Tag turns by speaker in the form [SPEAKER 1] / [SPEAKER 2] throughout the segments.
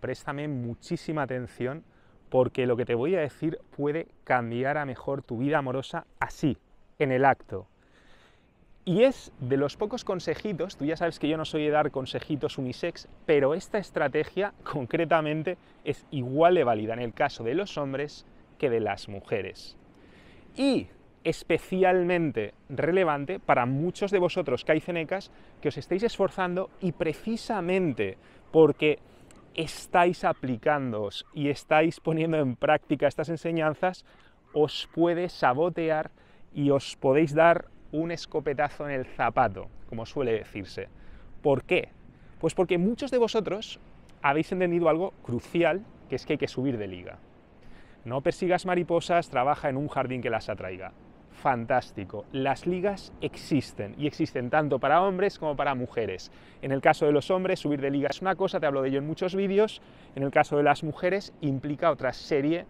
[SPEAKER 1] préstame muchísima atención porque lo que te voy a decir puede cambiar a mejor tu vida amorosa así, en el acto. Y es de los pocos consejitos, tú ya sabes que yo no soy de dar consejitos unisex, pero esta estrategia concretamente es igual de válida en el caso de los hombres que de las mujeres. Y especialmente relevante para muchos de vosotros caicenecas que os estáis esforzando y precisamente porque estáis aplicándoos y estáis poniendo en práctica estas enseñanzas, os puede sabotear y os podéis dar un escopetazo en el zapato, como suele decirse. ¿Por qué? Pues porque muchos de vosotros habéis entendido algo crucial, que es que hay que subir de liga. No persigas mariposas, trabaja en un jardín que las atraiga fantástico. Las ligas existen y existen tanto para hombres como para mujeres. En el caso de los hombres, subir de liga es una cosa, te hablo de ello en muchos vídeos. En el caso de las mujeres, implica otra serie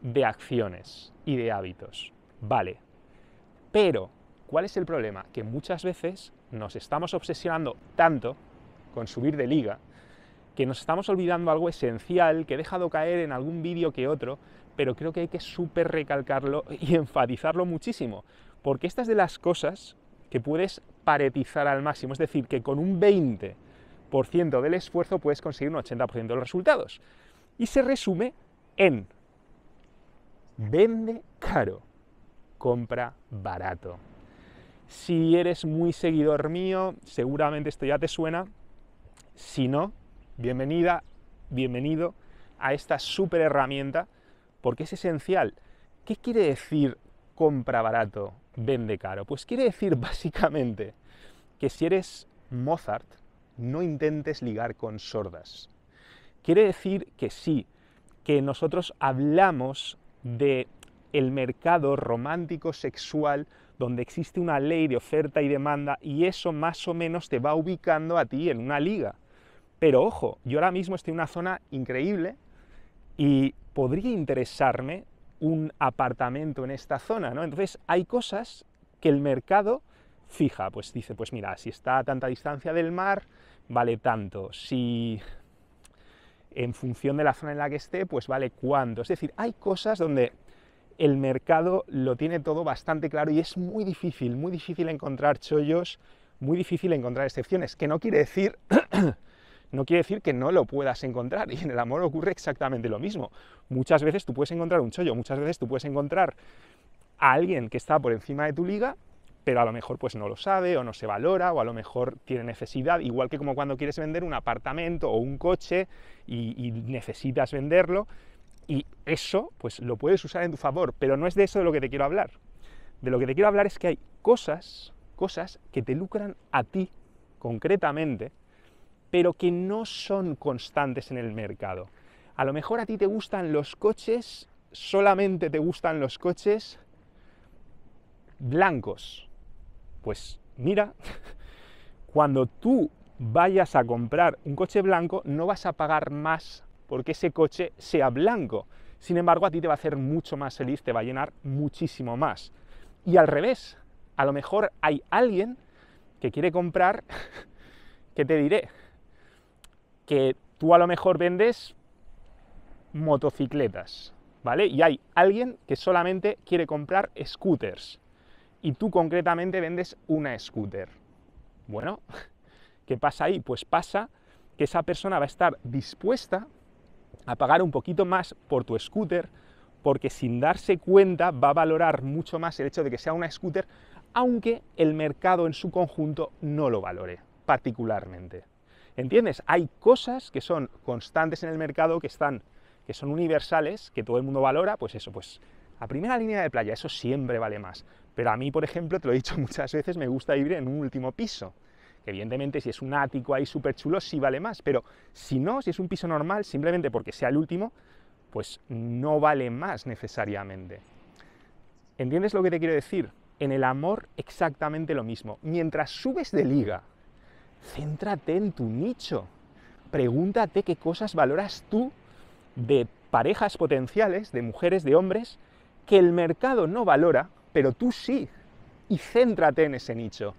[SPEAKER 1] de acciones y de hábitos. Vale. Pero, ¿cuál es el problema? Que muchas veces nos estamos obsesionando tanto con subir de liga que nos estamos olvidando algo esencial que he dejado caer en algún vídeo que otro, pero creo que hay que súper recalcarlo y enfatizarlo muchísimo, porque estas es de las cosas que puedes paretizar al máximo, es decir, que con un 20% del esfuerzo puedes conseguir un 80% de los resultados. Y se resume en vende caro, compra barato. Si eres muy seguidor mío, seguramente esto ya te suena. Si no, bienvenida, bienvenido a esta super herramienta porque es esencial. ¿Qué quiere decir compra barato, vende caro? Pues quiere decir básicamente que si eres Mozart, no intentes ligar con sordas. Quiere decir que sí, que nosotros hablamos de el mercado romántico sexual donde existe una ley de oferta y demanda y eso más o menos te va ubicando a ti en una liga. Pero ojo, yo ahora mismo estoy en una zona increíble y podría interesarme un apartamento en esta zona, ¿no? Entonces hay cosas que el mercado fija, pues dice, pues mira, si está a tanta distancia del mar, vale tanto, si en función de la zona en la que esté, pues vale cuánto. Es decir, hay cosas donde el mercado lo tiene todo bastante claro y es muy difícil, muy difícil encontrar chollos, muy difícil encontrar excepciones, que no quiere decir no quiere decir que no lo puedas encontrar. Y en el amor ocurre exactamente lo mismo. Muchas veces tú puedes encontrar un chollo, muchas veces tú puedes encontrar a alguien que está por encima de tu liga, pero a lo mejor pues no lo sabe o no se valora o a lo mejor tiene necesidad, igual que como cuando quieres vender un apartamento o un coche y, necesitas venderlo. Y eso pues lo puedes usar en tu favor, pero no es de eso de lo que te quiero hablar. De lo que te quiero hablar es que hay cosas, cosas que te lucran a ti concretamente pero que no son constantes en el mercado. A lo mejor a ti te gustan los coches, solamente te gustan los coches blancos. Pues mira, cuando tú vayas a comprar un coche blanco, no vas a pagar más porque ese coche sea blanco. Sin embargo, a ti te va a hacer mucho más feliz, te va a llenar muchísimo más. Y al revés, a lo mejor hay alguien que quiere comprar, que te diré, que tú a lo mejor vendes motocicletas, ¿vale? Y hay alguien que solamente quiere comprar scooters y tú concretamente vendes una scooter. Bueno, ¿qué pasa ahí? Pues pasa que esa persona va a estar dispuesta a pagar un poquito más por tu scooter porque sin darse cuenta va a valorar mucho más el hecho de que sea una scooter, aunque el mercado en su conjunto no lo valore particularmente. ¿Entiendes? Hay cosas que son constantes en el mercado, que están, que son universales, que todo el mundo valora, pues eso, pues a primera línea de playa, eso siempre vale más. Pero a mí, por ejemplo, te lo he dicho muchas veces, me gusta vivir en un último piso. evidentemente, si es un ático ahí súper chulo, sí vale más. Pero si no, si es un piso normal, simplemente porque sea el último, pues no vale más necesariamente. ¿Entiendes lo que te quiero decir? En el amor exactamente lo mismo. Mientras subes de liga, céntrate en tu nicho. Pregúntate qué cosas valoras tú de parejas potenciales, de mujeres, de hombres, que el mercado no valora, pero tú sí. Y céntrate en ese nicho.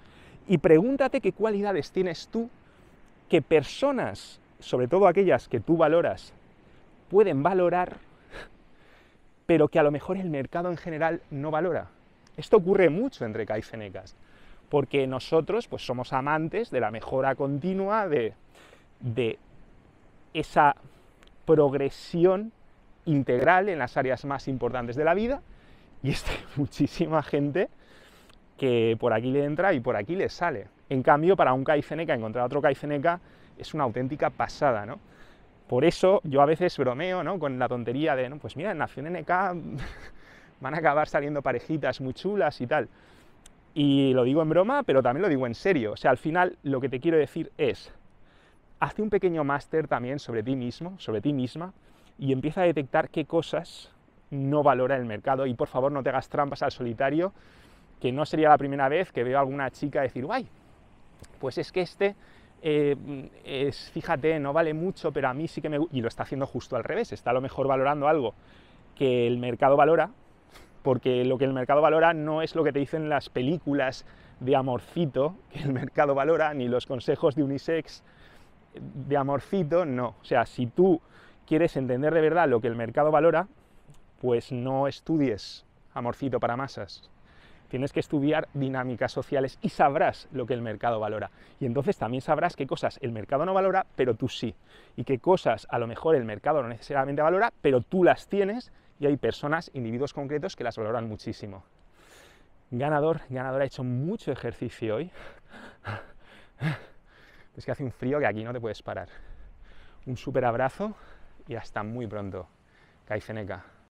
[SPEAKER 1] Y pregúntate qué cualidades tienes tú que personas, sobre todo aquellas que tú valoras, pueden valorar, pero que a lo mejor el mercado en general no valora. Esto ocurre mucho entre kaizenekas porque nosotros pues, somos amantes de la mejora continua, de, esa progresión integral en las áreas más importantes de la vida, y es muchísima gente que por aquí le entra y por aquí le sale. En cambio, para un caiceneca, encontrar otro caifeneca es una auténtica pasada, ¿no? Por eso yo a veces bromeo ¿no? con la tontería de, ¿no? pues mira, en Nación NK van a acabar saliendo parejitas muy chulas y tal. Y lo digo en broma, pero también lo digo en serio. O sea, al final lo que te quiero decir es, hazte un pequeño máster también sobre ti mismo, sobre ti misma, y empieza a detectar qué cosas no valora el mercado. Y por favor, no te hagas trampas al solitario, que no sería la primera vez que veo a alguna chica decir, guay, pues es que este eh, es, fíjate, no vale mucho, pero a mí sí que me... Y lo está haciendo justo al revés, está a lo mejor valorando algo que el mercado valora, porque lo que el mercado valora no es lo que te dicen las películas de amorcito que el mercado valora, ni los consejos de unisex de amorcito, no. O sea, si tú quieres entender de verdad lo que el mercado valora, pues no estudies amorcito para masas. Tienes que estudiar dinámicas sociales y sabrás lo que el mercado valora. Y entonces también sabrás qué cosas el mercado no valora, pero tú sí. Y qué cosas a lo mejor el mercado no necesariamente valora, pero tú las tienes y hay personas, individuos concretos, que las valoran muchísimo. Ganador, ganador, ha hecho mucho ejercicio hoy. Es que hace un frío que aquí no te puedes parar. Un súper abrazo y hasta muy pronto. seneca